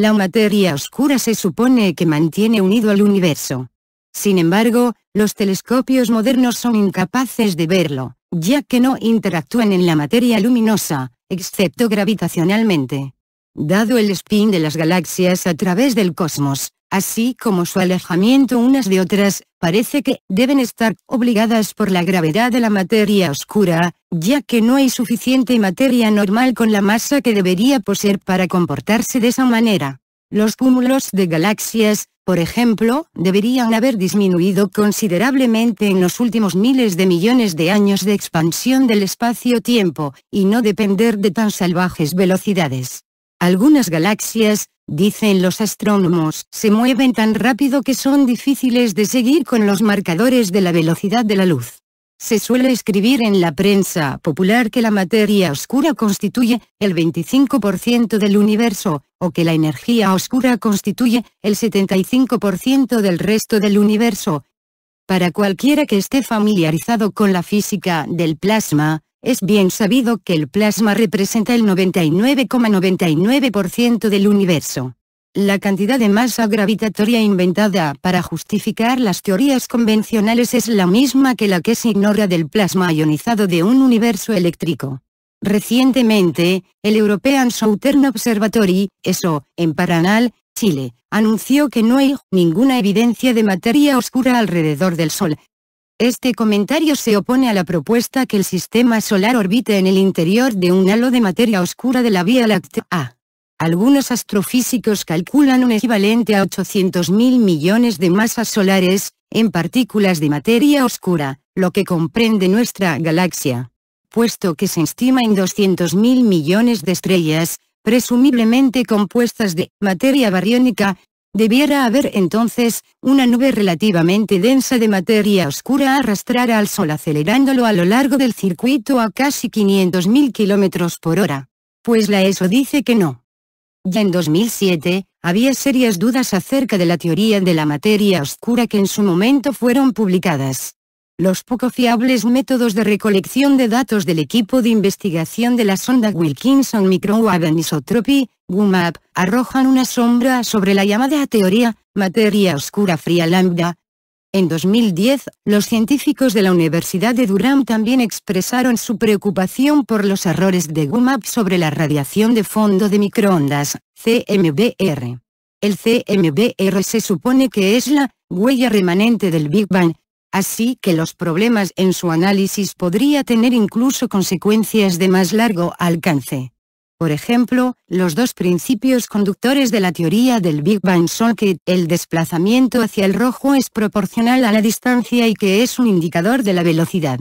La materia oscura se supone que mantiene unido al universo. Sin embargo, los telescopios modernos son incapaces de verlo, ya que no interactúan en la materia luminosa, excepto gravitacionalmente. Dado el spin de las galaxias a través del cosmos, así como su alejamiento unas de otras, parece que deben estar obligadas por la gravedad de la materia oscura, ya que no hay suficiente materia normal con la masa que debería poseer para comportarse de esa manera. Los cúmulos de galaxias, por ejemplo, deberían haber disminuido considerablemente en los últimos miles de millones de años de expansión del espacio-tiempo, y no depender de tan salvajes velocidades. Algunas galaxias, dicen los astrónomos, se mueven tan rápido que son difíciles de seguir con los marcadores de la velocidad de la luz. Se suele escribir en la prensa popular que la materia oscura constituye el 25% del universo, o que la energía oscura constituye el 75% del resto del universo. Para cualquiera que esté familiarizado con la física del plasma, es bien sabido que el plasma representa el 99,99% del universo. La cantidad de masa gravitatoria inventada para justificar las teorías convencionales es la misma que la que se ignora del plasma ionizado de un universo eléctrico. Recientemente, el European Southern Observatory, ESO, en Paranal, Chile, anunció que no hay ninguna evidencia de materia oscura alrededor del Sol. Este comentario se opone a la propuesta que el sistema solar orbite en el interior de un halo de materia oscura de la Vía Láctea. Algunos astrofísicos calculan un equivalente a 800.000 millones de masas solares, en partículas de materia oscura, lo que comprende nuestra galaxia. Puesto que se estima en 200.000 millones de estrellas, presumiblemente compuestas de materia bariónica, debiera haber entonces, una nube relativamente densa de materia oscura arrastrar al Sol acelerándolo a lo largo del circuito a casi 500.000 km por hora. Pues la ESO dice que no. Ya en 2007, había serias dudas acerca de la teoría de la materia oscura que en su momento fueron publicadas. Los poco fiables métodos de recolección de datos del equipo de investigación de la sonda Wilkinson Microwave Anisotropy, WMAP, arrojan una sombra sobre la llamada teoría, materia oscura fría lambda, en 2010, los científicos de la Universidad de Durham también expresaron su preocupación por los errores de GUMAP sobre la radiación de fondo de microondas, CMBR. El CMBR se supone que es la huella remanente del Big Bang, así que los problemas en su análisis podría tener incluso consecuencias de más largo alcance. Por ejemplo, los dos principios conductores de la teoría del Big Bang son que el desplazamiento hacia el rojo es proporcional a la distancia y que es un indicador de la velocidad.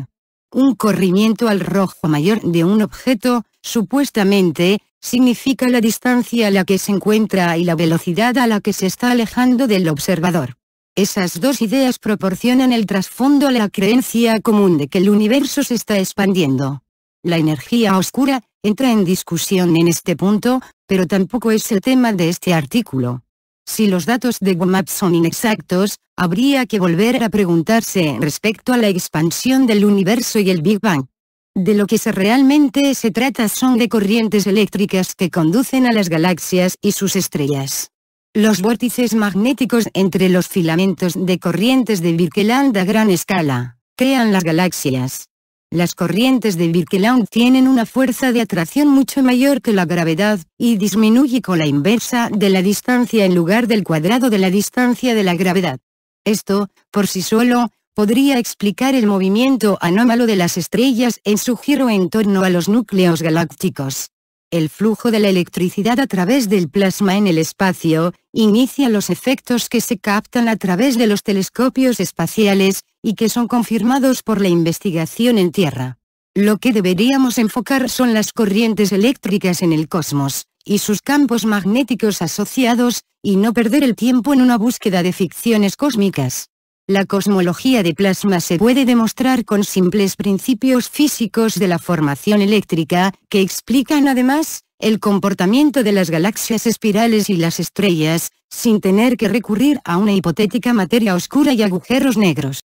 Un corrimiento al rojo mayor de un objeto, supuestamente, significa la distancia a la que se encuentra y la velocidad a la que se está alejando del observador. Esas dos ideas proporcionan el trasfondo a la creencia común de que el universo se está expandiendo. La energía oscura, entra en discusión en este punto, pero tampoco es el tema de este artículo. Si los datos de GoMap son inexactos, habría que volver a preguntarse respecto a la expansión del universo y el Big Bang. De lo que realmente se trata son de corrientes eléctricas que conducen a las galaxias y sus estrellas. Los vórtices magnéticos entre los filamentos de corrientes de Birkeland a gran escala, crean las galaxias. Las corrientes de Birkeland tienen una fuerza de atracción mucho mayor que la gravedad, y disminuye con la inversa de la distancia en lugar del cuadrado de la distancia de la gravedad. Esto, por sí solo, podría explicar el movimiento anómalo de las estrellas en su giro en torno a los núcleos galácticos. El flujo de la electricidad a través del plasma en el espacio, inicia los efectos que se captan a través de los telescopios espaciales, y que son confirmados por la investigación en Tierra. Lo que deberíamos enfocar son las corrientes eléctricas en el cosmos, y sus campos magnéticos asociados, y no perder el tiempo en una búsqueda de ficciones cósmicas. La cosmología de plasma se puede demostrar con simples principios físicos de la formación eléctrica, que explican además, el comportamiento de las galaxias espirales y las estrellas, sin tener que recurrir a una hipotética materia oscura y agujeros negros.